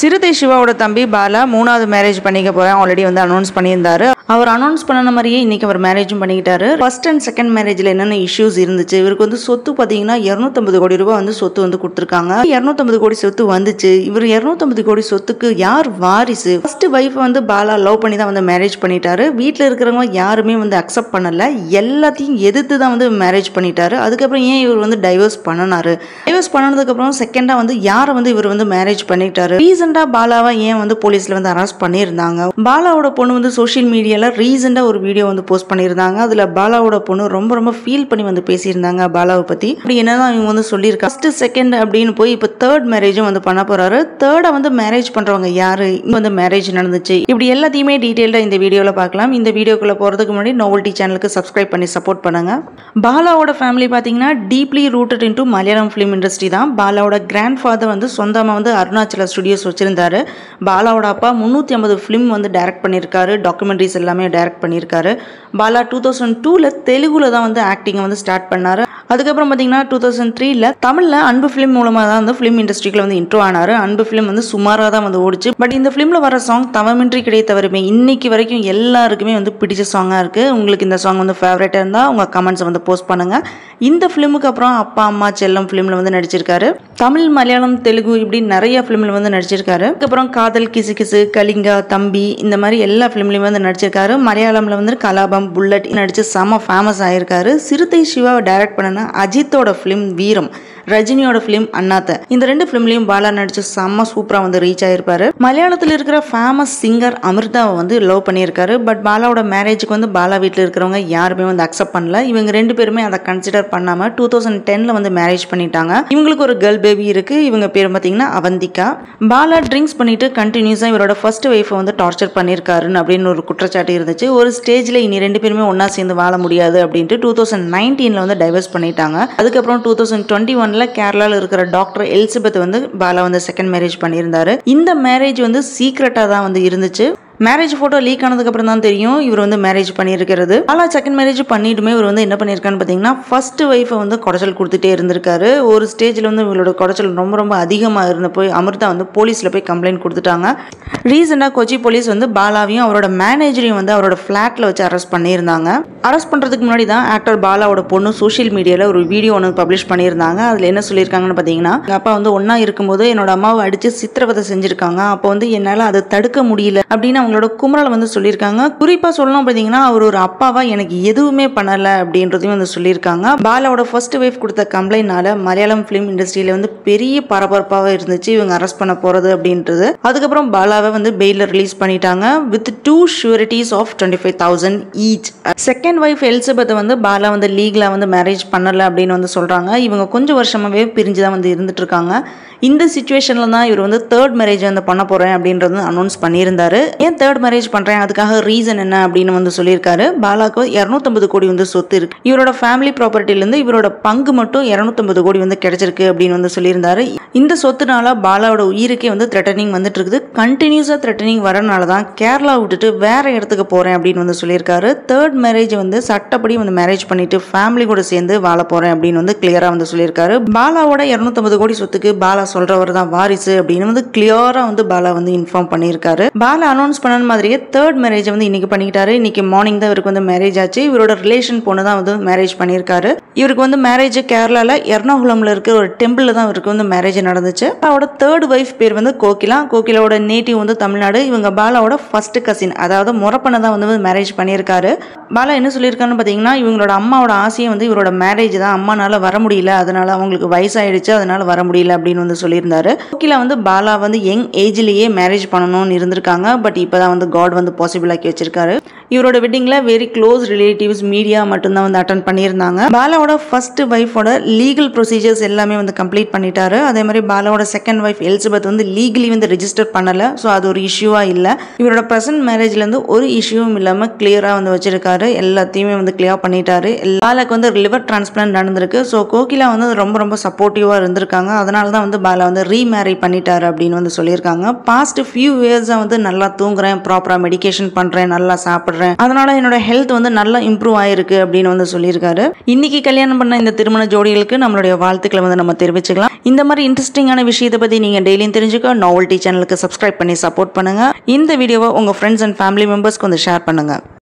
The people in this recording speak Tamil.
சிறுத்தை சிவாவோட தம்பி பாலா மூணாவது மேரேஜ் பண்ணிக்க போறேன் ஆல்ரெடி வந்து அனௌன்ஸ் பண்ணியிருந்தாரு அவர் அனௌன்ஸ் பண்ண மாதிரியே இன்னைக்கு அவர் மேரேஜும் பண்ணிக்கிட்டாரு ஃபர்ஸ்ட் அண்ட் செகண்ட் மேரேஜில் என்னென்ன இஷ்யூஸ் இருந்துச்சு இவருக்கு வந்து சொத்து பார்த்தீங்கன்னா இரநூத்தம்பது கோடி ரூபாய் வந்து சொத்து வந்து கொடுத்துருக்காங்க இரநூத்தம்பது கோடி சொத்து வந்துச்சு இவர் இரநூத்தம்பது கோடி சொத்துக்கு யார் வாரிசு ஃபர்ஸ்ட் வைஃப் வந்து பாலா லவ் பண்ணி தான் வந்து மேரேஜ் பண்ணிட்டாரு வீட்டில் இருக்கிறவங்க யாருமே வந்து அக்செப்ட் பண்ணலை எல்லாத்தையும் எதிர்த்து தான் வந்து மேரேஜ் பண்ணிட்டாரு அதுக்கப்புறம் ஏன் இவர் வந்து டைவர்ஸ் பண்ணனாரு டைவர்ஸ் பண்ணதுக்கப்புறம் செகண்டாக வந்து யாரை வந்து இவர் வந்து மேரேஜ் பண்ணிட்டாரு ரீசன் ரீசெண்டாக பாலாவை ஏன் வந்து போலீஸில் வந்து அரெஸ்ட் பண்ணியிருந்தாங்க பாலாவோட பொண்ணு வந்து சோஷியல் மீடியாவில் ரீசெண்டாக ஒரு வீடியோ வந்து போஸ்ட் பண்ணியிருந்தாங்க அதில் பாலாவோட பொண்ணு ரொம்ப ரொம்ப ஃபீல் பண்ணி வந்து பேசியிருந்தாங்க பாலாவை பற்றி அப்படி என்னதான் இவங்க வந்து சொல்லியிருக்காங்க ஃபஸ்ட்டு செகண்ட் அப்படின்னு போய் இப்போ தேர்ட் மேரேஜும் வந்து பண்ண போகிறாரு தேர்டை வந்து மேரேஜ் பண்ணுறவங்க யார் இங்கே வந்து மேரேஜ் நடந்துச்சு இப்படி எல்லாத்தையுமே டீட்டெயில்டாக இந்த வீடியோவில் பார்க்கலாம் இந்த வீடியோக்குள்ளே போகிறதுக்கு முன்னாடி நோவல்டி சேனலுக்கு சப்ஸ்கிரைப் பண்ணி சப்போர்ட் பண்ணுங்கள் பாலாவோட ஃபேமிலி பார்த்தீங்கன்னா deeply rooted into Malayalam film industry தான் பாலாவோட கிராண்ட் ஃபாதர் வந்து சொந்தமாக வந்து அருணாச்சல ஸ்டுடியோஸ் வச்சுருந்தாரு பாலாவோட அப்பா முந்நூற்றி ஐம்பது ஃபிலிம் வந்து டைரக்ட் பண்ணியிருக்காரு டாக்குமெண்ட்ரிஸ் எல்லாமே டைரக்ட் பண்ணியிருக்காரு பாலா டூ தௌசண்ட் டூவில் தெலுங்குல தான் வந்து ஆக்டிங்கை வந்து ஸ்டார்ட் பண்ணார் அதுக்கப்புறம் பார்த்தீங்கன்னா டூ தௌசண்ட் த்ரீல தமிழில் அன்பு ஃபிலிம் மூலமாக தான் வந்து ஃபிலிம் இண்டஸ்ட்ரிக்கில் வந்து இன்ட்ரோ ஆனார் அன்பு ஃபிலிம் வந்து சுமாராக தான் வந்து ஓடிச்சு பட் இந்த ஃபிலிமில் வர சாங் தவமின்றி கிடைத்த வறுமை இன்னைக்கு வரைக்கும் எல்லாருக்குமே வந்து பிடிச்ச சாங்காக இருக்குது உங்களுக்கு இந்த சாங் வந்து ஃபேவரேட்டாக இருந்தால் உங்கள் கமெண்ட்ஸை வந்து போஸ்ட் பண்ணுங்கள் இந்த ஃபிலிமுக்கு அப்புறம் அப்பா அம்மா செல்லம் ஃபிலிமில் வந்து நடிச்சிருக்காரு தமிழ் மலையாளம் தெலுங்கு இப்படி நிறைய ஃபிலிமில் வந்து நடிச்சிருக்காரு அதுக்கப்புறம் காதல் கிசு கிசு கலிங்கா தம்பி இந்த மாதிரி எல்லா ஃபிலிம்லையும் வந்து நடிச்சிருக்காரு மலையாளமில் வந்து கலாபம் புல்லட் நடிச்சு செம ஃபேமஸ் ஆயிருக்காரு சிறுத்தை சிவாவை டைரக்ட் பண்ண பார்த்தீங்கன்னா அஜித்தோட ஃபிலிம் வீரம் ரஜினியோட ஃபிலிம் அண்ணாத்த இந்த ரெண்டு ஃபிலிம்லையும் பாலா நடிச்சு செம்ம சூப்பராக வந்து ரீச் ஆயிருப்பாரு மலையாளத்தில் இருக்கிற ஃபேமஸ் சிங்கர் அமிர்தாவை வந்து லவ் பண்ணியிருக்காரு பட் பாலாவோட மேரேஜுக்கு வந்து பாலா வீட்டில் இருக்கிறவங்க யாருமே வந்து அக்செப்ட் பண்ணல இவங்க ரெண்டு பேருமே அதை கன்சிடர் பண்ணாமல் டூ தௌசண்ட் டென்னில் வந்து மேரேஜ் பண்ணிட்டாங்க இவங்களுக்கு ஒரு கேர்ள் பேபி இருக்குது இவங்க பேர் பார்த்தீங்கன்னா அவந்திகா பாலா ட்ரிங்க்ஸ் பண்ணிட்டு கண்டினியூஸாக இவரோட ஃபர்ஸ்ட் ஒய்ஃபை வந்து டார்ச்சர் பண்ணியிருக்காருன்னு அப்படின்னு ஒரு குற்றச்சாட்டு இருந்துச்சு ஒரு ஸ்டேஜில் இனி ரெண்டு பேருமே ஒன்றா சேர்ந்து வாழ முடியாது அப்படின்ட்டு டூ தௌசண்ட் நைன்டீனில் வந்து டைவர்ஸ் பண்ணிட்டாங்க அதுக்கப்புறம் டூ தௌசண்ட் டுவெண்ட்டி ஒன்ல சொன்னல கேரளாவில் இருக்கிற டாக்டர் எலிசபெத் வந்து பாலா வந்து செகண்ட் மேரேஜ் பண்ணியிருந்தாரு இந்த மேரேஜ் வந்து சீக்ரெட்டாக தான் வந்து இருந்துச்சு மேரேஜ் ஃபோட்டோ லீக் அப்புறம் தான் தெரியும் இவர் வந்து மேரேஜ் பண்ணியிருக்கிறது ஆனால் செகண்ட் மேரேஜ் பண்ணிட்டுமே இவர் வந்து என்ன பண்ணியிருக்கான்னு பார்த்தீங்கன்னா ஃபர்ஸ்ட் ஒய்ஃபை வந்து குடச்சல் கொடுத்துட்டே இருந்திருக்காரு ஒரு ஸ்டேஜில் வந்து இவங்களோட குடச்சல் ரொம்ப ரொம்ப அதிகமாக இருந்த போய் அமிர்தா வந்து போலீஸில் போய் கம்ப்ளைண்ட் கொடுத்துட்டாங்க ரீசெண்டாக கொச்சி போலீஸ் வந்து பாலாவையும் அவரோட மேனேஜரையும் வந்து அவரோட ஃப்ளாட்டில் வச்சு அரெஸ்ட் பண்ணியிருந்தாங்க அரெஸ்ட் பண்ணுறதுக்கு முன்னாடி தான் ஆக்டர் பாலாவோட பொண்ணு சோஷியல் மீடியாவில் ஒரு வீடியோ ஒன்று பப்ளிஷ் பண்ணியிருந்தாங்க அதில் என்ன சொல்லியிருக்காங்கன்னு பார்த்தீங்கன்னா எங்கள் அப்பா வந்து ஒன்றா இருக்கும்போது என்னோட அம்மாவை அடித்து சித்திரவதை செஞ்சுருக்காங்க அப்போ வந்து என்னால் அதை தடுக்க முடியல அப்படின்னு அவங்களோட குமரலை வந்து சொல்லியிருக்காங்க குறிப்பாக சொல்லணும் பார்த்தீங்கன்னா அவர் ஒரு அப்பாவா எனக்கு எதுவுமே பண்ணலை அப்படின்றதையும் வந்து சொல்லியிருக்காங்க பாலாவோட ஃபர்ஸ்ட் வைஃப் கொடுத்த கம்ப்ளைண்ட்னால மலையாளம் ஃபிலிம் இண்டஸ்ட்ரியில் வந்து பெரிய பரபரப்பாக இருந்துச்சு இவங்க அரெஸ்ட் பண்ண போகிறது அப்படின்றது அதுக்கப்புறம் பாலாவை வந்து பெயிலில் ரிலீஸ் பண்ணிட்டாங்க with two sureties of twenty five thousand each second wife எலிசபெத்தை வந்து பாலா வந்து லீகலாக வந்து மேரேஜ் பண்ணலை அப்படின்னு வந்து சொல்கிறாங்க இவங்க கொஞ்சம் வருஷமாகவே பிரிஞ்சு தான் வந்து இருந்துட்டு இருக்காங்க இந்த சுச்சுவேஷனில் தான் இவர் வந்து தேர்ட் மேரேஜ் வந்து பண்ண போகிறேன் அப்படின்றது அனௌன்ஸ் பண்ணியிருந்தார் ஏன் தேர்ட் மேரேஜ் பண்ணுறேன் அதுக்காக ரீசன் என்ன அப்படின்னு வந்து சொல்லியிருக்காரு பாலாக்கு இரநூத்தம்பது கோடி வந்து சொத்து இருக்கு இவரோட ஃபேமிலி ப்ராப்பர்ட்டிலேருந்து இவரோட பங்கு மட்டும் இரநூத்தம்பது கோடி வந்து கிடைச்சிருக்கு அப்படின்னு வந்து சொல்லியிருந்தாரு இந்த சொத்துனால பாலாவோட உயிருக்கே வந்து த்ரெட்டனிங் வந்துட்டு இருக்குது கண்டினியூஸாக த்ரெட்டனிங் வரனால தான் கேரளா விட்டுட்டு வேற இடத்துக்கு போகிறேன் அப்படின்னு வந்து சொல்லியிருக்காரு தேர்ட் மேரேஜ் வந்து சட்டப்படி வந்து மேரேஜ் பண்ணிட்டு ஃபேமிலி கூட சேர்ந்து வாழ போகிறேன் அப்படின்னு வந்து கிளியரா வந்து சொல்லியிருக்காரு பாலாவோட இரநூத்தம்பது கோடி சொத்துக்கு பாலா சொல்கிறவர் தான் வாரிசு அப்படின்னு வந்து கிளியரா வந்து பாலா வந்து இன்ஃபார்ம் பண்ணியிருக்காரு பாலா அனௌன்ஸ் பண்ண மாதிரியே தேர்ட் மேரேஜ் வந்து இன்னைக்கு பண்ணிக்கிட்டாரு இன்னைக்கு மார்னிங் தான் இவருக்கு வந்து மேரேஜ் ஆச்சு இவரோட ரிலேஷன் பொண்ணு தான் வந்து மேரேஜ் பண்ணியிருக்காரு இவருக்கு வந்து மேரேஜ் கேரளாவில் எர்ணாகுளமில் இருக்கிற ஒரு டெம்பிளில் தான் இவருக்கு வந்து மேரேஜ் நடந்துச்சு அவரோட தேர்ட் ஒய்ஃப் பேர் வந்து கோகிலா கோகிலாவோட நேட்டிவ் வந்து தமிழ்நாடு இவங்க பாலாவோட ஃபர்ஸ்ட் கசின் அதாவது முறப்பண்ண தான் வந்து மேரேஜ் பண்ணியிருக்காரு பாலா என்ன சொல்லியிருக்காருன்னு பார்த்தீங்கன்னா இவங்களோட அம்மாவோட ஆசையை வந்து இவரோட மேரேஜ் தான் அம்மானால வர முடியல அதனால அவங்களுக்கு வயசாயிடுச்சு அதனால வர முடியல அப்படின்னு வந்து சொல்லியிருந்தாரு கோகிலா வந்து பாலா வந்து யங் ஏஜ்லேயே மேரேஜ் பண்ணணும்னு இருந்திருக்காங்க பட் இப்போ இப்போதான் வந்து காட் வந்து பாசிபிள் ஆக்கி வச்சிருக்காரு இவரோட வெட்டிங்ல வெரி க்ளோஸ் ரிலேட்டிவ்ஸ் மீடியா மட்டும்தான் வந்து அட்டன் பண்ணியிருந்தாங்க பாலாவோட ஃபர்ஸ்ட் ஒய்ஃபோட லீகல் ப்ரொசீஜர்ஸ் எல்லாமே வந்து கம்ப்ளீட் பண்ணிட்டாரு அதே மாதிரி பாலாவோட செகண்ட் ஒய்ஃப் எலிசபெத் வந்து லீகலி வந்து ரிஜிஸ்டர் பண்ணல ஸோ அது ஒரு இஷ்யூவாக இல்லை இவரோட மேரேஜ்ல மேரேஜ்லேருந்து ஒரு இஷ்யூவும் இல்லாமல் கிளியரா வந்து வச்சிருக்காரு எல்லாத்தையுமே வந்து கிளியர் பண்ணிட்டாரு பாலாக்கு வந்து லிவர் டிரான்ஸ்பிளான் நடந்திருக்கு ஸோ கோகிலா வந்து ரொம்ப ரொம்ப சப்போர்ட்டிவா இருந்திருக்காங்க அதனால தான் வந்து பாலா வந்து ரீமேரி பண்ணிட்டாரு அப்படின்னு வந்து சொல்லியிருக்காங்க பாஸ்ட் ஃபியூ இயர்ஸா வந்து நல்லா தூங்குறேன் பண்றேன் ப்ராப்பரா மெடிக்கேஷன் பண்றேன் நல்லா சாப்பிட்றேன் அதனால என்னோட ஹெல்த் வந்து நல்லா இம்ப்ரூவ் ஆயிருக்கு அப்படின்னு வந்து சொல்லியிருக்காரு இன்னைக்கு கல்யாணம் பண்ண இந்த திருமண ஜோடிகளுக்கு நம்மளுடைய வாழ்த்துக்களை வந்து நம்ம தெரிவிச்சுக்கலாம் இந்த மாதிரி இன்ட்ரெஸ்டிங்கான விஷயத்தை பத்தி நீங்க டெய்லியும் தெரிஞ்சுக்க நாவல்டி சேனலுக்கு சப்ஸ்கிரைப் பண்ணி சப்போர்ட் பண்ணுங்க இந்த வீடியோவை உங்க ஃப்ரெண்ட்ஸ் அண்ட் ஃபேமிலி மெம்பர்ஸ்க்கு வந்து ஷேர் பண்ணுங்க